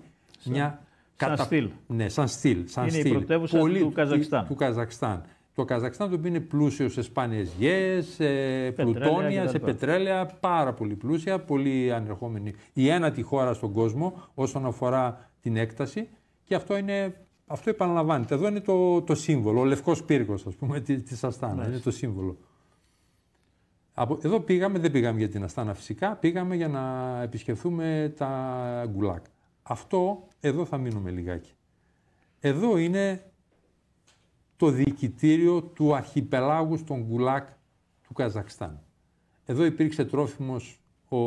Σαν στυλ. Ναι, σαν στυλ. Σαν είναι η πρωτεύουσα του Καζακστάν. Του Καζακστάν. Το Καζακστάν το οποίο είναι πλούσιος σε σπάνιες γέ, σε πλουτόνια, σε πετρέλαια, πάρα πολύ πλούσια, πολύ ανερχόμενη. Η ένατη χώρα στον κόσμο όσον αφορά την έκταση και αυτό είναι αυτό επαναλαμβάνεται. Εδώ είναι το, το σύμβολο, ο λευκός πύργος, ας πούμε, της Αστάνα. Είναι το σύμβολο. εδώ πήγαμε, δεν πήγαμε για την Αστάνα φυσικά, πήγαμε για να επισκεφθούμε τα γκουλάκ. Αυτό εδώ θα μείνουμε λιγάκι. Εδώ είναι το διοικητήριο του αρχιπελάγου στον Γκουλάκ του Καζακστάν. Εδώ υπήρξε τρόφιμος ο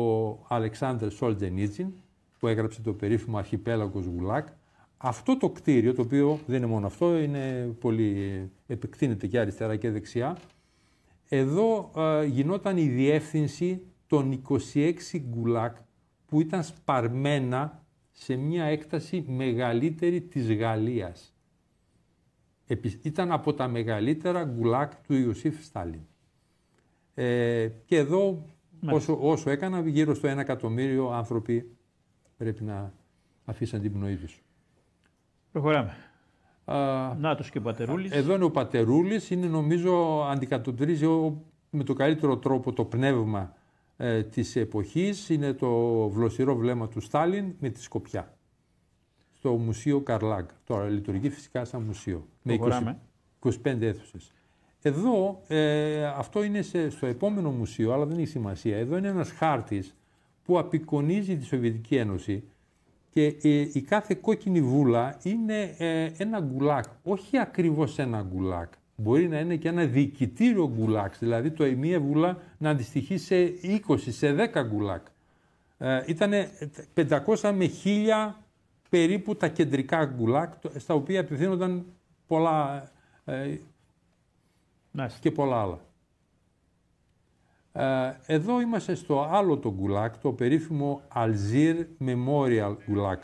Αλεξάνδρ Σολτζενίτζιν... που έγραψε το περίφημο αρχιπέλαγος Γκουλάκ. Αυτό το κτίριο, το οποίο δεν είναι μόνο αυτό, είναι πολύ, ε, επεκτείνεται και αριστερά και δεξιά, εδώ ε, γινόταν η διεύθυνση των 26 γκουλάκ που ήταν σπαρμένα σε μια έκταση μεγαλύτερη της Γαλλίας. Ήταν από τα μεγαλύτερα γκουλάκ του Ιωσήφ Στάλιν. Ε, και εδώ όσο, όσο έκανα γύρω στο ένα εκατομμύριο άνθρωποι πρέπει να αφήσαν την πνοή τους. Προχωράμε. Α, και ο Πατερούλης. Εδώ είναι ο Πατερούλης, είναι νομίζω αντικατοπτρίζει με το καλύτερο τρόπο το πνεύμα ε, της εποχής είναι το βλωσιρό βλέμμα του Στάλιν με τη σκοπιά. Στο Μουσείο Καρλάγκ. Τώρα λειτουργεί φυσικά σαν μουσείο. Το με 20, 25 αίθουσες. Εδώ, ε, αυτό είναι στο επόμενο μουσείο, αλλά δεν έχει σημασία. Εδώ είναι ένας χάρτης που απεικονίζει τη Σοβιετική Ένωση και ε, η κάθε κόκκινη βούλα είναι ε, ένα γκουλάκ. Όχι ακριβώς ένα γκουλάκ, μπορεί να είναι και ένα διοικητήριο γκουλάκ, δηλαδή το η βούλα να αντιστοιχεί σε 20, σε 10 γκουλάκ. Ε, ήταν 500 με 1000 περίπου τα κεντρικά γκουλάκ, στα οποία απευθύνονταν πολλά ε, και πολλά άλλα. Ε, εδώ είμαστε στο άλλο το γκουλάκ, το περίφημο Αλζίρ Memorial Γκουλάκ.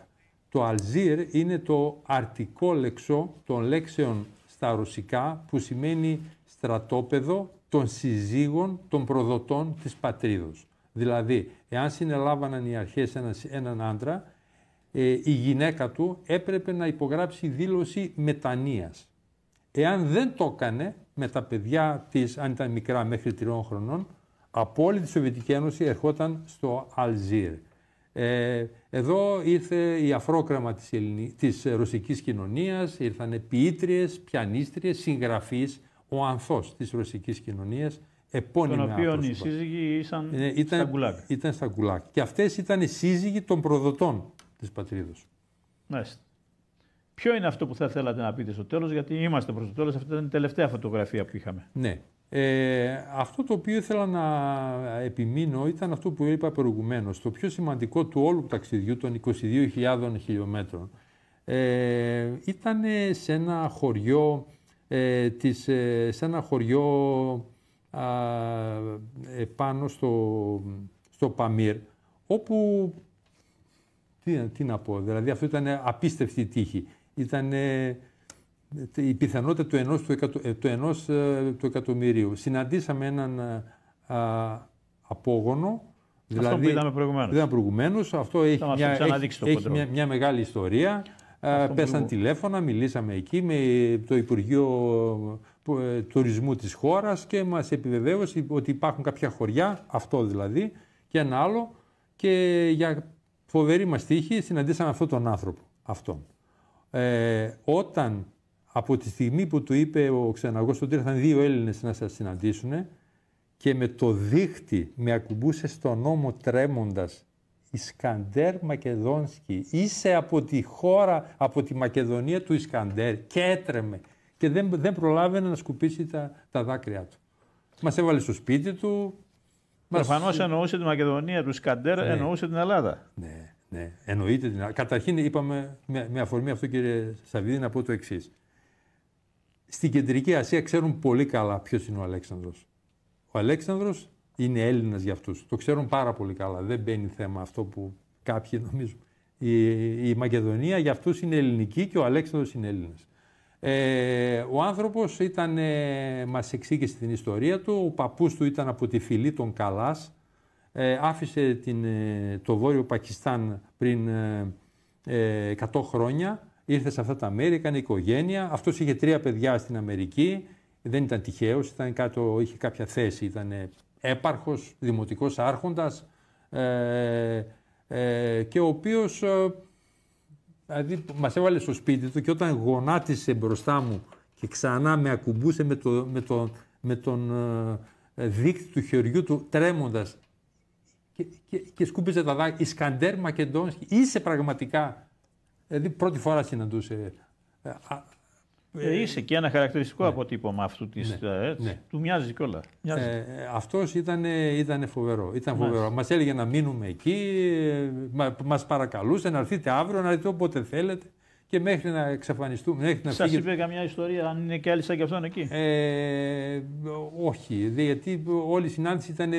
Το Αλζίρ είναι το αρτικό λεξό των λέξεων στα ρωσικά που σημαίνει στρατόπεδο των συζύγων των προδοτών της πατρίδος. Δηλαδή, εάν συνελάβαναν οι αρχές έναν, άντρα, ε, η γυναίκα του έπρεπε να υπογράψει δήλωση μετανοίας. Εάν δεν το έκανε με τα παιδιά της, αν ήταν μικρά μέχρι τριών χρονών, από όλη τη Σοβιετική Ένωση ερχόταν στο Αλζίρ. Ε, εδώ ήρθε η αφρόκραμα της, ελληνι... της ρωσικής κοινωνίας, ήρθαν ποιήτριες, πιανίστριες, συγγραφείς, ο ανθός της ρωσικής κοινωνίας, επώνυμα Τον οποίο οι σύζυγοι ήσαν ε, ήταν, στα γκουλάκ. Ήταν στα γκουλάκ. Και αυτές ήταν οι σύζυγοι των προδοτών της πατρίδος. Μάλιστα. Ποιο είναι αυτό που θα θέλατε να πείτε στο τέλος, γιατί είμαστε προς το τέλος, αυτή ήταν η τελευταία φωτογραφία που είχαμε. Ναι. Ε, αυτό το οποίο ήθελα να επιμείνω ήταν αυτό που είπα προηγουμένως. Το πιο σημαντικό του όλου ταξιδιού των 22.000 χιλιόμετρων ε, ήταν σε ένα χωριό, ε, της, ε, σε ένα χωριό α, πάνω στο, στο Παμύρ, όπου, τι, να πω, δηλαδή αυτό ήταν απίστευτη τύχη. Ήταν η πιθανότητα του ενός, του, ε, ε, του, εκατομμυρίου. Συναντήσαμε έναν ε, α, απόγονο. Δηλαδή, αυτό που είδαμε προηγουμένως. Αυτό έχει, μια, μια, μεγάλη ιστορία. Αυτό Πέσαν τηλέφωνα, μιλήσαμε εκεί με το Υπουργείο Τουρισμού της χώρας και μας επιβεβαίωσε ότι υπάρχουν κάποια χωριά, αυτό δηλαδή, και ένα άλλο. Και για φοβερή μας τύχη συναντήσαμε αυτόν τον άνθρωπο. Αυτόν. Ε, όταν από τη στιγμή που του είπε ο ξεναγός του ότι ήρθαν δύο Έλληνες να σας συναντήσουν και με το δίχτυ με ακουμπούσε στον νόμο τρέμοντας Ισκαντέρ Μακεδόνσκι, είσαι από τη χώρα, από τη Μακεδονία του Ισκαντέρ και έτρεμε και δεν, δεν προλάβαινε να σκουπίσει τα, τα δάκρυά του. Μας έβαλε στο σπίτι του. Προφανώς μας... εννοούσε τη Μακεδονία του Ισκαντέρ, ναι. εννοούσε την Ελλάδα. Ναι, ναι, εννοείται την Ελλάδα. Καταρχήν είπαμε με, με αφορμή αυτό κύριε Σαββίδη να πω το εξής στην Κεντρική Ασία ξέρουν πολύ καλά ποιος είναι ο Αλέξανδρος. Ο Αλέξανδρος είναι Έλληνας για αυτούς. Το ξέρουν πάρα πολύ καλά. Δεν μπαίνει θέμα αυτό που κάποιοι <laughs> νομίζουν. Η, η Μακεδονία για αυτούς είναι ελληνική και ο Αλέξανδρος είναι Έλληνας. Ε, ο άνθρωπος ήταν, ε, μας εξήγησε την ιστορία του, ο παππούς του ήταν από τη φυλή των Καλάς. ε, άφησε την, ε, το Βόρειο Πακιστάν πριν 100 ε, ε, χρόνια, ήρθε σε αυτά τα μέρη, έκανε οικογένεια. Αυτός είχε τρία παιδιά στην Αμερική. Δεν ήταν τυχαίος, ήταν κάτω, είχε κάποια θέση. Ήταν έπαρχος, δημοτικός άρχοντας. Ε, ε, και ο οποίος ε, δηλαδή μας έβαλε στο σπίτι του και όταν γονάτισε μπροστά μου και ξανά με ακουμπούσε με, το, με, τον δείκτη του χεριού του τρέμοντας και, και, και σκούπιζε τα δάκρυα. Ισκαντέρ Μακεντόνσκι, είσαι πραγματικά Δηλαδή πρώτη φορά συναντούσε. Ε, ε, ε, είσαι και ένα χαρακτηριστικό ναι. αποτύπωμα αυτού της, ναι, ναι. Του μοιάζει κιόλας. Ε, αυτός ήταν, ήτανε φοβερό. Ήταν φοβερό. Μας έλεγε να μείνουμε εκεί, μα, μας παρακαλούσε να έρθετε αύριο, να έρθετε όποτε θέλετε και μέχρι να εξαφανιστούμε. Μέχρι να Σας φύγει... είπε καμιά ιστορία, αν είναι και άλλοι σαν και αυτόν εκεί. Ε, όχι, γιατί όλη η συνάντηση ήταν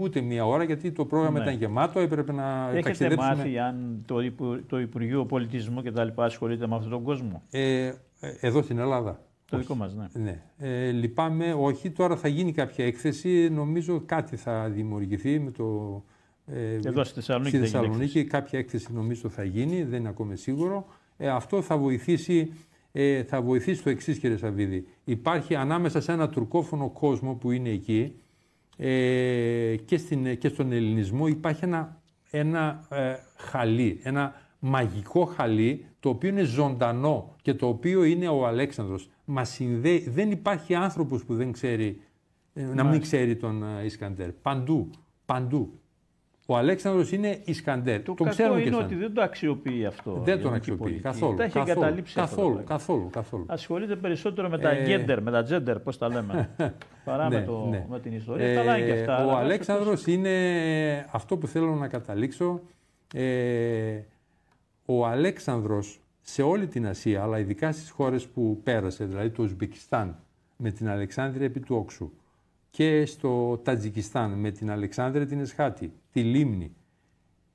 ούτε μία ώρα, γιατί το πρόγραμμα ναι. ήταν γεμάτο, έπρεπε να Έχετε ταξιδέψουμε. Έχετε μάθει αν το, Υπου... το Υπουργείο Πολιτισμού και τα λοιπά ασχολείται με αυτόν τον κόσμο. Ε, ε, εδώ στην Ελλάδα. Το όχι. δικό μας, ναι. ναι. Ε, λυπάμαι, όχι. Τώρα θα γίνει κάποια έκθεση. Νομίζω κάτι θα δημιουργηθεί με το... Ε, εδώ στη Θεσσαλονίκη. Στη Θεσσαλονίκη, Θεσσαλονίκη κάποια έκθεση νομίζω θα γίνει, δεν είναι ακόμα σίγουρο. Ε, αυτό θα βοηθήσει, ε, θα βοηθήσει το εξής, κύριε Σαββίδη. Υπάρχει ανάμεσα σε ένα τουρκόφωνο κόσμο που είναι εκεί ε, και, στην, στον ελληνισμό υπάρχει ένα, ένα χαλί, ένα μαγικό χαλί το οποίο είναι ζωντανό και το οποίο είναι ο Αλέξανδρος. Μας συνδέει, δεν υπάρχει άνθρωπος που δεν ξέρει, να μην ξέρει τον Ισκαντέρ. Παντού, παντού. Ο Αλέξανδρος είναι Ισκαντέρ. Το τον είναι ότι δεν το αξιοποιεί αυτό. Δεν τον αξιοποιεί πολιτική. καθόλου. Τα έχει καθόλου, εγκαταλείψει καθόλου, αυτό. Καθόλου, καθόλου. Ασχολείται περισσότερο με τα ε... gender, με τα gender, πώς τα λέμε, <laughs> ναι, παρά με, ναι. το, με την ιστορία. Ε, Καλά και αυτά. Ο Αλέξανδρο είναι αυτό που θέλω να καταλήξω. Ε, ο Αλέξανδρος, σε όλη την Ασία, αλλά ειδικά στις χώρες που πέρασε, δηλαδή το Ουσμπεκιστάν, με την Αλεξάνδρεια επί του Όξου, και στο Τατζικιστάν με την Αλεξάνδρε την Εσχάτη, τη Λίμνη.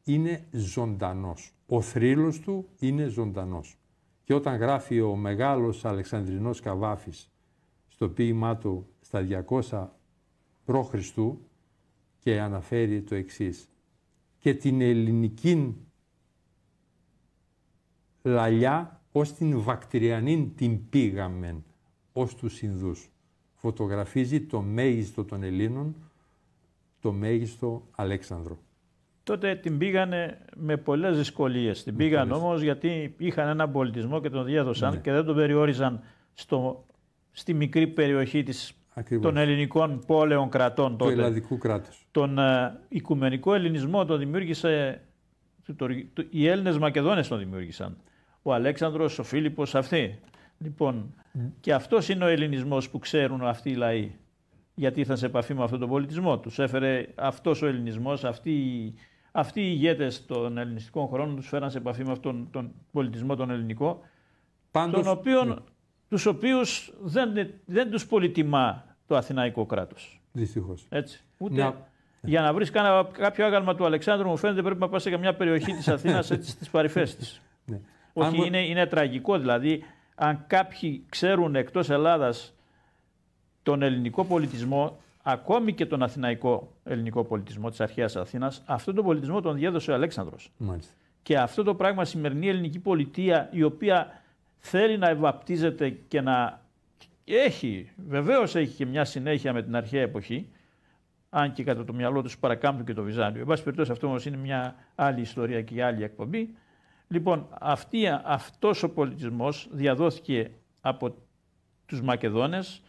Είναι ζωντανός. Ο θρύλος του είναι ζωντανός. Και όταν γράφει ο μεγάλος Αλεξανδρινός Καβάφης στο ποίημά του στα 200 π.Χ. και αναφέρει το εξής και την ελληνική λαλιά ως την βακτηριανή την πήγαμεν ως τους Ινδούς φωτογραφίζει το μέγιστο των Ελλήνων, το μέγιστο Αλέξανδρο. Τότε την πήγανε με πολλές δυσκολίες. Την πήγαν όμως γιατί είχαν έναν πολιτισμό και τον διέδωσαν ναι. και δεν τον περιόριζαν στο, στη μικρή περιοχή της, των ελληνικών πόλεων κρατών. Τότε. Του ελλαδικού κράτους. Τον ικουμενικό οικουμενικό ελληνισμό τον δημιούργησε. Το, οι Έλληνες Μακεδόνες τον δημιούργησαν. Ο Αλέξανδρος, ο Φίλιππος, αυτοί. Λοιπόν, ναι. και αυτός είναι ο ελληνισμός που ξέρουν αυτοί οι λαοί. Γιατί ήρθαν σε επαφή με αυτόν τον πολιτισμό τους. Έφερε αυτός ο ελληνισμός, αυτοί, αυτοί οι ηγέτες των ελληνιστικών χρόνων τους φέραν σε επαφή με αυτόν τον πολιτισμό τον ελληνικό. Πάντως... Τον οποίον, ναι. τους οποίους δεν, δεν τους πολυτιμά το αθηναϊκό κράτος. Δυστυχώς. Έτσι. Ούτε για να βρεις κάποιο άγαλμα του Αλεξάνδρου μου φαίνεται πρέπει να πας σε μια περιοχή της Αθήνας, <laughs> έτσι, στις παρυφές της. Ναι. Όχι, είναι, είναι τραγικό δηλαδή αν κάποιοι ξέρουν εκτός Ελλάδας τον ελληνικό πολιτισμό, ακόμη και τον αθηναϊκό ελληνικό πολιτισμό της αρχαίας Αθήνας, αυτόν τον πολιτισμό τον διέδωσε ο Αλέξανδρος. Και αυτό το πράγμα σημερινή ελληνική πολιτεία η οποία θέλει να ευαπτίζεται και να έχει, βεβαίως έχει και μια συνέχεια με την αρχαία εποχή, αν και κατά το μυαλό τους παρακάμπτουν και το Βυζάντιο. Εν πάση περιπτώσει, αυτό όμως είναι μια άλλη ιστορία και άλλη εκπομπή. Λοιπόν, αυτή, αυτός ο πολιτισμός διαδόθηκε από τους Μακεδόνες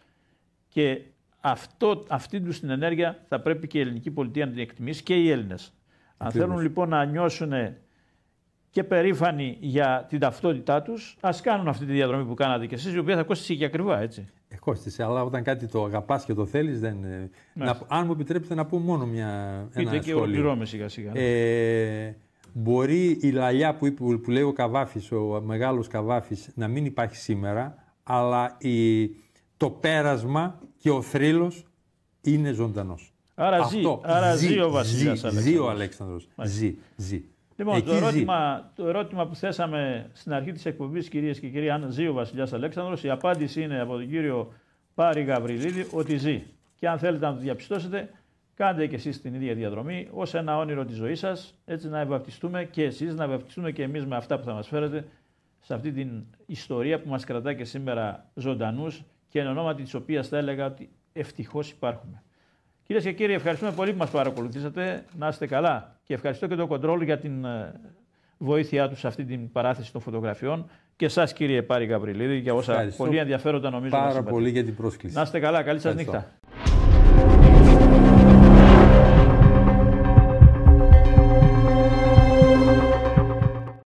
και αυτό, αυτή τους την ενέργεια θα πρέπει και η ελληνική πολιτεία να την εκτιμήσει και οι Έλληνες. Αν θέλουν λοιπόν να νιώσουν και περήφανοι για την ταυτότητά τους, ας κάνουν αυτή τη διαδρομή που κάνατε και εσείς, η οποία θα κόστησε και ακριβά, έτσι. Ε, αλλά όταν κάτι το αγαπάς και το θέλεις... δεν. Ε, να, αν μου επιτρέπετε να πω μόνο μια. Πείτε ένα και ο σιγα σιγά-σιγά. Ναι. Ε, Μπορεί η λαλιά που, που λέει ο Καβάφης, ο μεγάλος Καβάφης, να μην υπάρχει σήμερα, αλλά η, το πέρασμα και ο θρύλος είναι ζωντανός. Άρα, ζει, ο βασιλιάς ζει, Αλέξανδρος. Ζει ο Ζει, Λοιπόν, το ερώτημα, το ερώτημα που θέσαμε στην αρχή της εκπομπής, κυρίες και κύριοι, αν ζει ο βασιλιάς Αλέξανδρος, η απάντηση είναι από τον κύριο Πάρη Γαβριλίδη ότι ζει. Και αν θέλετε να το διαπιστώσετε, Κάντε και εσείς την ίδια διαδρομή ως ένα όνειρο της ζωής σας, έτσι να ευαπτιστούμε και εσείς, να ευαπτιστούμε και εμείς με αυτά που θα μας φέρετε σε αυτή την ιστορία που μας κρατά και σήμερα ζωντανούς και εν ονόματι της οποίας θα έλεγα ότι ευτυχώς υπάρχουμε. Κυρίες και κύριοι, ευχαριστούμε πολύ που μας παρακολουθήσατε. Να είστε καλά και ευχαριστώ και το Κοντρόλ για την ε, βοήθειά τους σε αυτή την παράθεση των φωτογραφιών και εσά, κύριε Πάρη Γαβριλίδη, για όσα ευχαριστώ πολύ ενδιαφέροντα νομίζω. Πάρα πολύ για την πρόσκληση. Να είστε καλά. Καλή σας νύχτα.